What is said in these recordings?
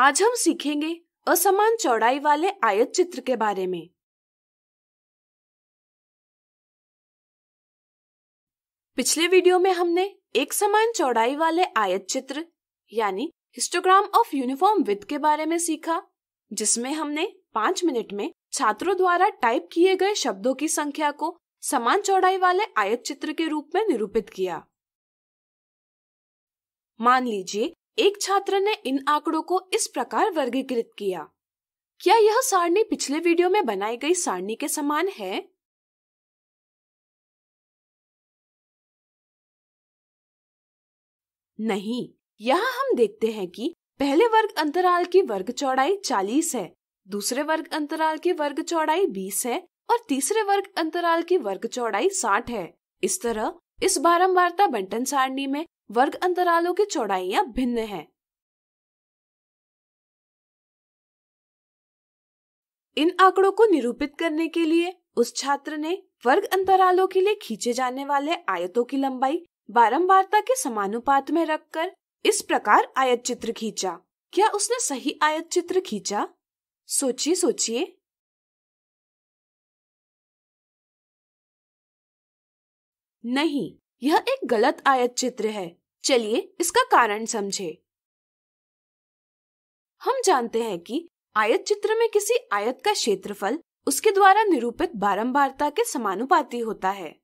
आज हम सीखेंगे असमान चौड़ाई वाले आयत चित्र के बारे में पिछले वीडियो में हमने एक समान चौड़ाई वाले आयत चित्र यानी हिस्टोग्राम ऑफ यूनिफॉर्म विद के बारे में सीखा जिसमें हमने पांच मिनट में छात्रों द्वारा टाइप किए गए शब्दों की संख्या को समान चौड़ाई वाले आयत चित्र के रूप में निरूपित किया मान लीजिए एक छात्र ने इन आंकड़ों को इस प्रकार वर्गीकृत किया क्या यह सारणी पिछले वीडियो में बनाई गई सारणी के समान है नहीं यहाँ हम देखते हैं कि पहले वर्ग अंतराल की वर्ग चौड़ाई 40 है दूसरे वर्ग अंतराल की वर्ग चौड़ाई 20 है और तीसरे वर्ग अंतराल की वर्ग चौड़ाई 60 है इस तरह इस बारंबारता बंटन सारणी में वर्ग अंतरालों की चौड़ाइयां भिन्न हैं इन आंकड़ों को निरूपित करने के लिए उस छात्र ने वर्ग अंतरालों के लिए खींचे जाने वाले आयतों की लंबाई बारंबारता के समानुपात में रखकर इस प्रकार आयत चित्र खींचा क्या उसने सही आयत चित्र खींचा सोचिए सोचिए नहीं यह एक गलत आयत चित्र है चलिए इसका कारण समझे हम जानते हैं कि आयत चित्र में किसी आयत का क्षेत्रफल उसके द्वारा निरूपित बारंबारता के समानुपाती होता है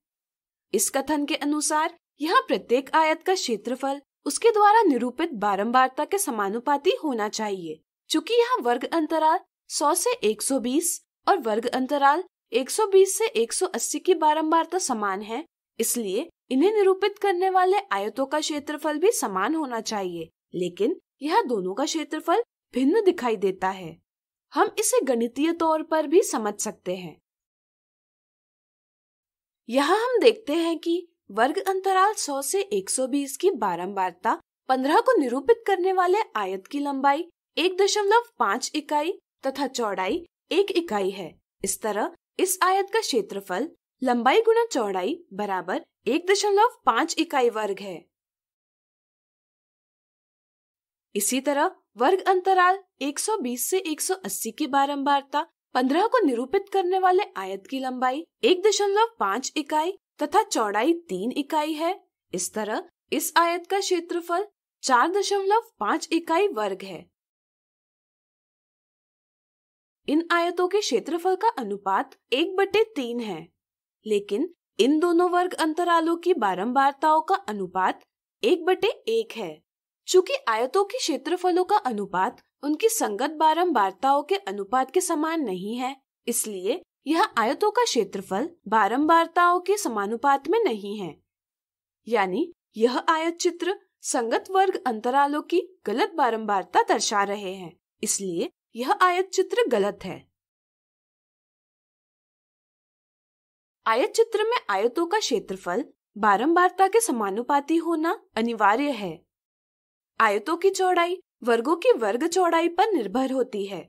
इस कथन के अनुसार यहाँ प्रत्येक आयत का क्षेत्रफल उसके द्वारा निरूपित बारंबारता के समानुपाती होना चाहिए चूंकि यहाँ वर्ग अंतराल 100 से 120 और वर्ग अंतराल 120 से 180 की बारंबारता समान है इसलिए इन्हें निरूपित करने वाले आयतों का क्षेत्रफल भी समान होना चाहिए लेकिन यह दोनों का क्षेत्रफल भिन्न दिखाई देता है हम इसे गणितीय तौर पर भी समझ सकते हैं यहाँ हम देखते हैं कि वर्ग अंतराल 100 से 120 की बारंबारता 15 को निरूपित करने वाले आयत की लंबाई 1.5 इकाई तथा चौड़ाई एक इकाई है इस तरह इस आयत का क्षेत्रफल लंबाई गुना चौड़ाई बराबर एक दशमलव पांच इकाई वर्ग है इसी तरह वर्ग अंतराल 120 से 180 की बारंबारता 15 को निरूपित करने वाले आयत की लंबाई एक दशमलव पांच इकाई तथा चौड़ाई तीन इकाई है इस तरह इस आयत का क्षेत्रफल चार दशमलव पांच इकाई वर्ग है इन आयतों के क्षेत्रफल का अनुपात एक बटे तीन है लेकिन इन दोनों वर्ग अंतरालों की बारंबारताओं का अनुपात एक बटे एक है चूंकि आयतों के क्षेत्रफलों का अनुपात उनकी संगत बारंबारताओं के अनुपात के समान नहीं है इसलिए यह आयतों का क्षेत्रफल बारंबारताओं के समानुपात में नहीं है यानी यह आयत चित्र संगत वर्ग अंतरालों की गलत बारंबारता दर्शा रहे हैं इसलिए यह आयत चित्र गलत है आयत चित्र में आयतों का क्षेत्रफल बारंबारता के समानुपाती होना अनिवार्य है आयतों की चौड़ाई वर्गों की वर्ग चौड़ाई पर निर्भर होती है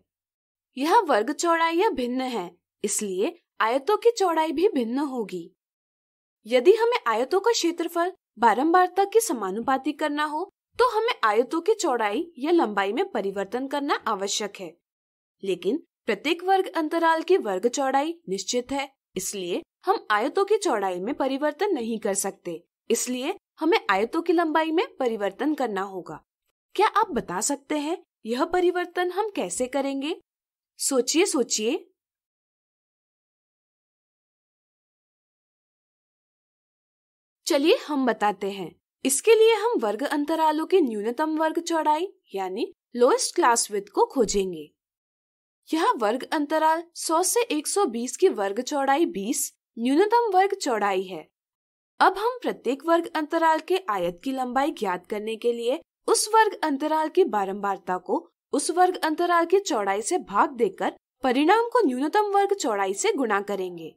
यह वर्ग या भिन्न है इसलिए आयतों की चौड़ाई भी भिन्न होगी यदि हमें आयतों का क्षेत्रफल बारंबारता की समानुपाती करना हो तो हमें आयतों की चौड़ाई या लंबाई में परिवर्तन करना आवश्यक है लेकिन प्रत्येक वर्ग अंतराल की वर्ग चौड़ाई निश्चित है इसलिए हम आयतों की चौड़ाई में परिवर्तन नहीं कर सकते इसलिए हमें आयतों की लंबाई में परिवर्तन करना होगा क्या आप बता सकते हैं यह परिवर्तन हम कैसे करेंगे सोचिए सोचिए चलिए हम बताते हैं इसके लिए हम वर्ग अंतरालों की न्यूनतम वर्ग चौड़ाई यानी लोएस्ट क्लास विद को खोजेंगे यह वर्ग अंतराल 100 से 120 की वर्ग चौड़ाई न्यूनतम वर्ग चौड़ाई है अब हम प्रत्येक वर्ग अंतराल के आयत की लंबाई ज्ञात करने के लिए उस वर्ग अंतराल की बारंबारता को उस वर्ग अंतराल की चौड़ाई से भाग देकर परिणाम को न्यूनतम वर्ग चौड़ाई से गुणा करेंगे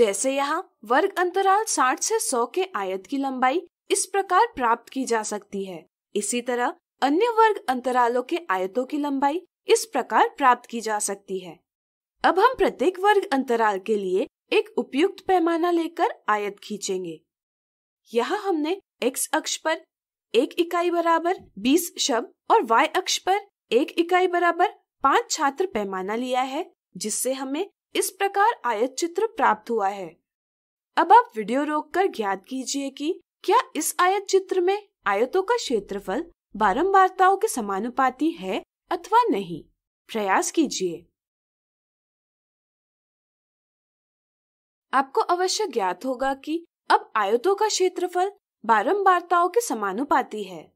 जैसे यहाँ वर्ग अंतराल 60 से 100 के आयत की लंबाई इस प्रकार प्राप्त की जा सकती है इसी तरह अन्य वर्ग अंतरालों के आयतों की लंबाई इस प्रकार प्राप्त की जा सकती है अब हम प्रत्येक वर्ग अंतराल के लिए एक उपयुक्त पैमाना लेकर आयत खींचेंगे यहाँ हमने x अक्ष पर एक इकाई बराबर 20 शब्द और y अक्ष पर एक इकाई बराबर पांच छात्र पैमाना लिया है जिससे हमें इस प्रकार आयत चित्र प्राप्त हुआ है अब आप वीडियो रोककर ज्ञात कीजिए कि क्या इस आयत चित्र में आयतों का क्षेत्रफल बारंबारताओं के समानुपाती है अथवा नहीं प्रयास कीजिए आपको अवश्य ज्ञात होगा कि अब आयतों का क्षेत्रफल बारंबारताओं के समानुपाती है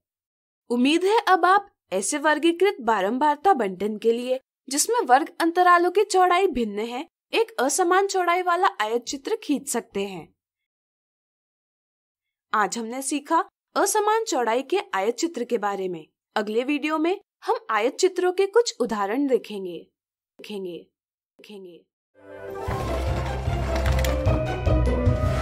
उम्मीद है अब आप ऐसे वर्गीकृत बारंबारता बंटन के लिए जिसमें वर्ग अंतरालों की चौड़ाई भिन्न है एक असमान चौड़ाई वाला आयत चित्र खींच सकते हैं आज हमने सीखा असमान चौड़ाई के आयत चित्र के बारे में अगले वीडियो में हम आयत चित्रों के कुछ उदाहरण देखेंगे देखेंगे देखेंगे どんどんどん。